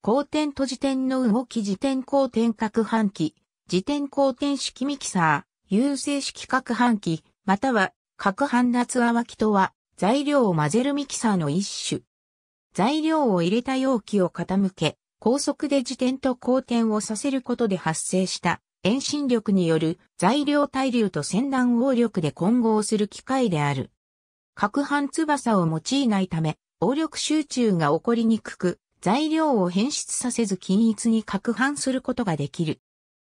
後転と自転の動き自転後転攪拌機、自転後転式ミキサー、優勢式攪拌機、または攪拌夏泡機とは材料を混ぜるミキサーの一種。材料を入れた容器を傾け、高速で自転と後転をさせることで発生した遠心力による材料対流と先端応力で混合する機械である。攪拌翼を用いないため、応力集中が起こりにくく、材料を変質させず均一に攪拌することができる。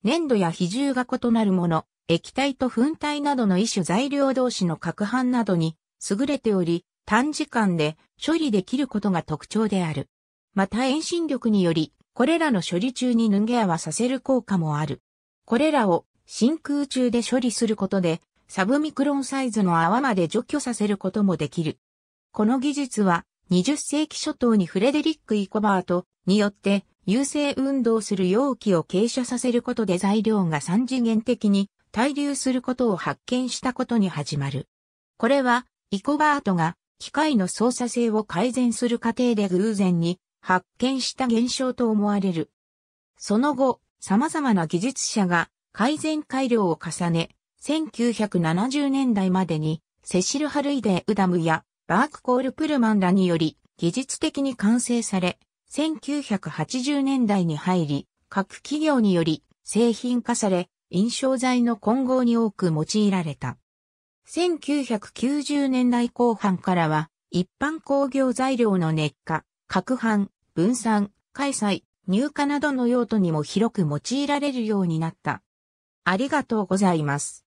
粘土や比重が異なるもの、液体と粉体などの異種材料同士の攪拌などに優れており、短時間で処理できることが特徴である。また遠心力により、これらの処理中に脱げ合わさせる効果もある。これらを真空中で処理することで、サブミクロンサイズの泡まで除去させることもできる。この技術は20世紀初頭にフレデリック・イコバートによって、優勢運動する容器を傾斜させることで材料が三次元的に対流することを発見したことに始まる。これは、イコバートが機械の操作性を改善する過程で偶然に発見した現象と思われる。その後、様々な技術者が改善改良を重ね、1970年代までにセシル・ハルイデウダムやバークコール・プルマンらにより技術的に完成され、1980年代に入り、各企業により製品化され、印象材の混合に多く用いられた。1990年代後半からは、一般工業材料の熱化、攪拌、分散、開催、入荷などの用途にも広く用いられるようになった。ありがとうございます。